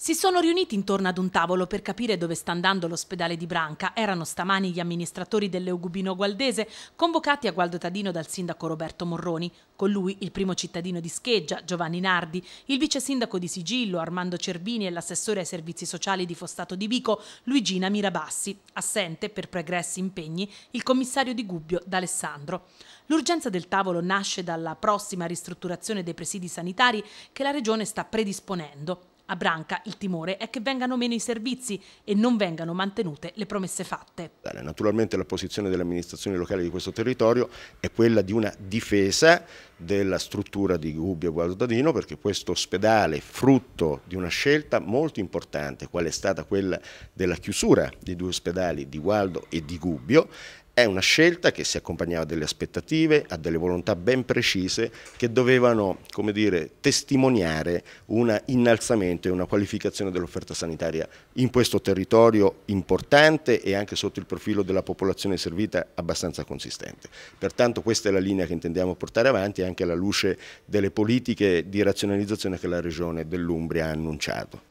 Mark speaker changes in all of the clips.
Speaker 1: Si sono riuniti intorno ad un tavolo per capire dove sta andando l'ospedale di Branca. Erano stamani gli amministratori dell'Eugubino Gualdese, convocati a Gualdo Tadino dal sindaco Roberto Morroni. Con lui il primo cittadino di Scheggia, Giovanni Nardi, il vice sindaco di Sigillo, Armando Cervini e l'assessore ai servizi sociali di Fostato di Vico, Luigina Mirabassi. Assente, per pregressi impegni, il commissario di Gubbio, D'Alessandro. L'urgenza del tavolo nasce dalla prossima ristrutturazione dei presidi sanitari che la Regione sta predisponendo. A Branca il timore è che vengano meno i servizi e non vengano mantenute le promesse fatte.
Speaker 2: Naturalmente la posizione delle amministrazioni locali di questo territorio è quella di una difesa della struttura di Gubbio e Guardadino perché questo ospedale frutto di una scelta molto importante quale è stata quella della chiusura dei due ospedali di Gualdo e di Gubbio è una scelta che si accompagnava a delle aspettative, a delle volontà ben precise che dovevano come dire, testimoniare un innalzamento e una qualificazione dell'offerta sanitaria in questo territorio importante e anche sotto il profilo della popolazione servita abbastanza consistente. Pertanto questa è la linea che intendiamo portare avanti anche alla luce delle politiche di razionalizzazione che la Regione dell'Umbria ha annunciato.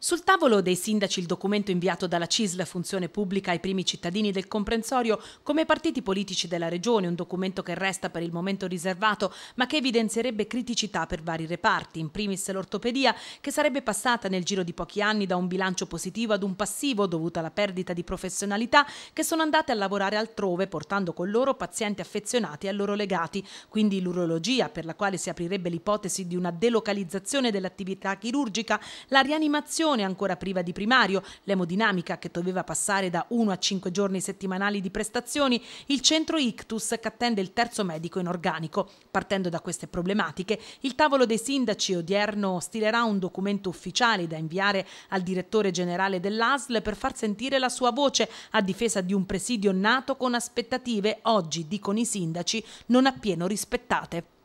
Speaker 1: Sul tavolo dei sindaci il documento inviato dalla CISL Funzione Pubblica ai primi cittadini del comprensorio come partiti politici della regione, un documento che resta per il momento riservato ma che evidenzierebbe criticità per vari reparti, in primis l'ortopedia che sarebbe passata nel giro di pochi anni da un bilancio positivo ad un passivo dovuto alla perdita di professionalità che sono andate a lavorare altrove portando con loro pazienti affezionati a loro legati, quindi l'urologia per la quale si aprirebbe l'ipotesi di una delocalizzazione dell'attività chirurgica, la rianimazione alimentazione ancora priva di primario, l'emodinamica che doveva passare da 1 a 5 giorni settimanali di prestazioni, il centro Ictus che attende il terzo medico in organico. Partendo da queste problematiche, il tavolo dei sindaci odierno stilerà un documento ufficiale da inviare al direttore generale dell'ASL per far sentire la sua voce a difesa di un presidio nato con aspettative oggi, dicono i sindaci, non appieno rispettate.